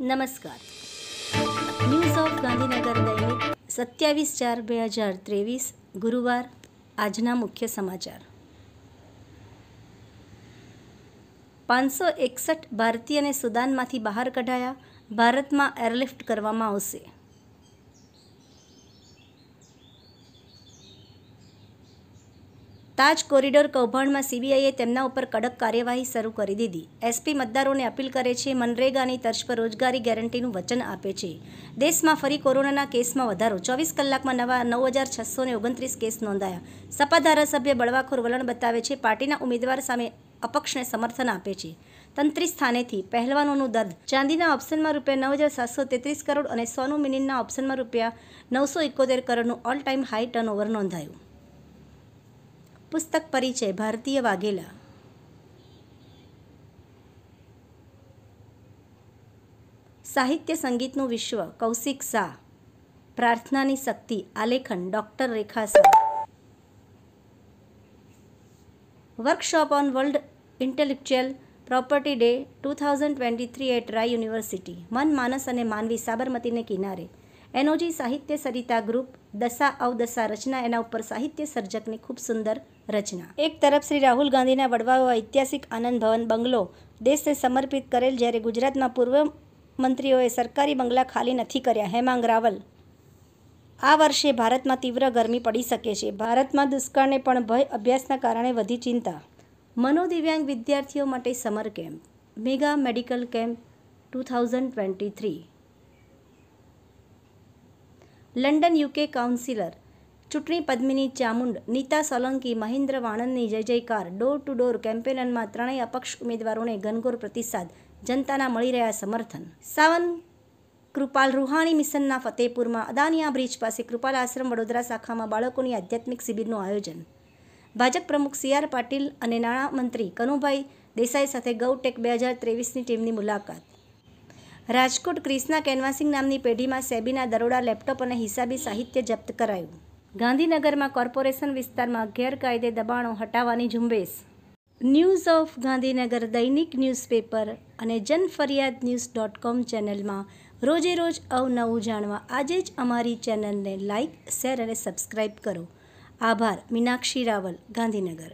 નમસ્કાર news of Gandhinagar દૈનિક સત્યાવીસ ચાર બે હજાર ત્રેવીસ ગુરુવાર આજના મુખ્ય સમાચાર પાંચસો એકસઠ ભારતીયને સુદાનમાંથી બહાર કઢાયા ભારતમાં એરલિફ્ટ કરવામાં આવશે તાજ કોરિડોર કૌભાંડમાં સીબીઆઈએ તેમના ઉપર કડક કાર્યવાહી શરૂ કરી દીધી એસપી મતદારોને અપીલ કરે છે મનરેગાની તર્જ પર રોજગારી ગેરંટીનું વચન આપે છે દેશમાં ફરી કોરોનાના કેસમાં વધારો ચોવીસ કલાકમાં નવા નવ હજાર છસો ને ઓગણત્રીસ કેસ નોંધાયા સપા ધારાસભ્ય બળવાખોર વલણ બતાવે છે પાર્ટીના ઉમેદવાર સામે અપક્ષને સમર્થન આપે છે તંત્રી સ્થાનેથી પહેલવાનોનું દર્દ ચાંદીના ઓપ્શનમાં રૂપિયા નવ હજાર સાતસો તેત્રીસ કરોડ અને સોનું મિનિનના ઓપ્શનમાં રૂપિયા નવસો એકોતેર કરોડનું ઓલ ટાઈમ હાઈ ટર્નઓવર નોંધાયું પુસ્તક પરિચય ભારતીય વાઘેલા સાહિત્ય સંગીતનું વિશ્વ કૌશિક શાહ પ્રાર્થનાની શક્તિ આલેખન doctor Rekha Shah workshop on world intellectual property day two thousand twenty three at Rai university મન માનસ અને માનવી સાબરમતીને કિનારે એનોજી સાહિત્ય સરિતા ગ્રુપ દશા અવદશા રચના એના ઉપર સાહિત્ય સર્જકની ખૂબ સુંદર રચના એક તરફ શ્રી રાહુલ ગાંધીના વડવાઓ ઐતિહાસિક આનંદ ભવન બંગલો દેશને સમર્પિત કરેલ જ્યારે ગુજરાતમાં પૂર્વ મંત્રીઓએ સરકારી બંગલા ખાલી નથી કર્યા હેમાંગ રાવલ આ વર્ષે ભારતમાં તીવ્ર ગરમી પડી શકે છે ભારતમાં દુષ્કાળને પણ ભય અભ્યાસના કારણે વધી ચિંતા મનોદિવ્યાંગ વિદ્યાર્થીઓ માટે summer camp mega medical camp two thousand twenty three London UK councillor ચૂંટણી પદ્મિની ચામુંડ નીતા સોલંકી મહેન્દ્ર વાણંદની જય જયકાર ડોર ટુ ડોર કેમ્પેનમાં ત્રણેય અપક્ષ ઉમેદવારોને ઘનઘોર પ્રતિસાદ જનતાના મળી રહ્યા સમર્થન સાવન કૃપાલ રૂહાણી મિશનના ફતેપુરમાં અદાનિયા બ્રિજ પાસે કૃપાલ આશ્રમ વડોદરા શાખામાં બાળકોની આધ્યાત્મિક શિબિરનું આયોજન ભાજપ પ્રમુખ સી આર પાટીલ અને નાણામંત્રી કનુભાઈ દેસાઈ સાથે ગૌટેક બે હજાર ત્રેવીસની ટીમની મુલાકાત રાજકોટ ક્રિષ્ના કેનવાસિંગ નામની પેઢીમાં સેબીના દરોડા લેપટોપ અને હિસાબી સાહિત્ય જપ્ત કરાયું ગાંધીનગરમાં કોર્પોરેશન વિસ્તારમાં ગેરકાયદે દબાણો હટાવવાની ઝુંબેશ ન્યૂઝ ઓફ ગાંધીનગર દૈનિક ન્યૂઝપેપર અને જનફરિયાદ ન્યૂઝ ડોટ કોમ ચેનલમાં રોજે રોજ અવનવું જાણવા આજે જ અમારી ચેનલને લાઇક શેર અને સબસ્ક્રાઇબ કરો આભાર મીનાક્ષી રાવલ ગાંધીનગર